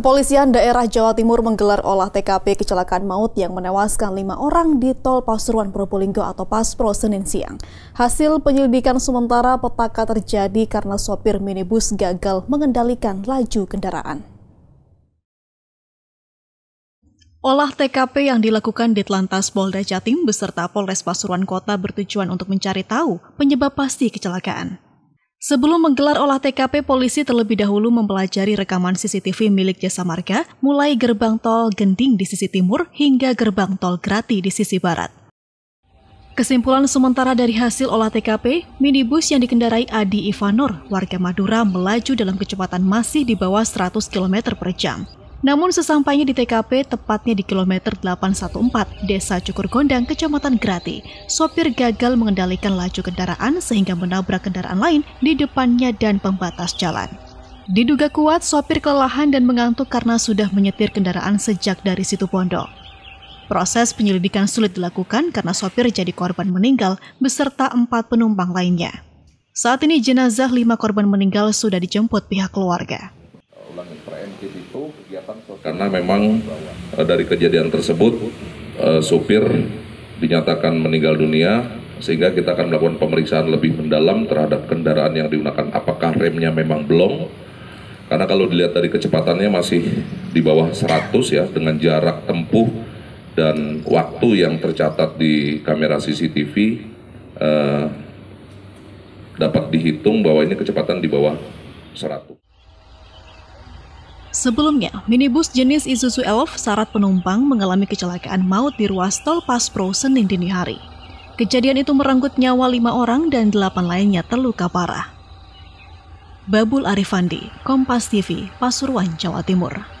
Kepolisian daerah Jawa Timur menggelar olah TKP kecelakaan maut yang menewaskan lima orang di Tol Pasuruan Probolinggo atau Paspro Senin siang. Hasil penyelidikan sementara petaka terjadi karena sopir minibus gagal mengendalikan laju kendaraan. Olah TKP yang dilakukan di Telantas Polda Jatim beserta Polres Pasuruan Kota bertujuan untuk mencari tahu penyebab pasti kecelakaan. Sebelum menggelar olah TKP, polisi terlebih dahulu mempelajari rekaman CCTV milik jasa marga, mulai gerbang tol Gending di sisi timur hingga gerbang tol Grati di sisi barat. Kesimpulan sementara dari hasil olah TKP, minibus yang dikendarai Adi Ivanor, warga Madura melaju dalam kecepatan masih di bawah 100 km per jam. Namun sesampainya di TKP, tepatnya di kilometer 814, Desa Cukur Gondang, Kecamatan Grati, sopir gagal mengendalikan laju kendaraan sehingga menabrak kendaraan lain di depannya dan pembatas jalan. Diduga kuat, sopir kelelahan dan mengantuk karena sudah menyetir kendaraan sejak dari situ pondok. Proses penyelidikan sulit dilakukan karena sopir jadi korban meninggal beserta empat penumpang lainnya. Saat ini jenazah lima korban meninggal sudah dijemput pihak keluarga karena memang eh, dari kejadian tersebut eh, supir dinyatakan meninggal dunia sehingga kita akan melakukan pemeriksaan lebih mendalam terhadap kendaraan yang digunakan apakah remnya memang belum karena kalau dilihat dari kecepatannya masih di bawah 100 ya dengan jarak tempuh dan waktu yang tercatat di kamera CCTV eh, dapat dihitung bahwa ini kecepatan di bawah 100 Sebelumnya, minibus jenis Isuzu Elf syarat penumpang mengalami kecelakaan maut di ruas tol Paspro Senin dini hari. Kejadian itu merenggut nyawa lima orang dan delapan lainnya terluka parah. Babul Arifandi, Kompas TV, Pasuruan, Jawa Timur.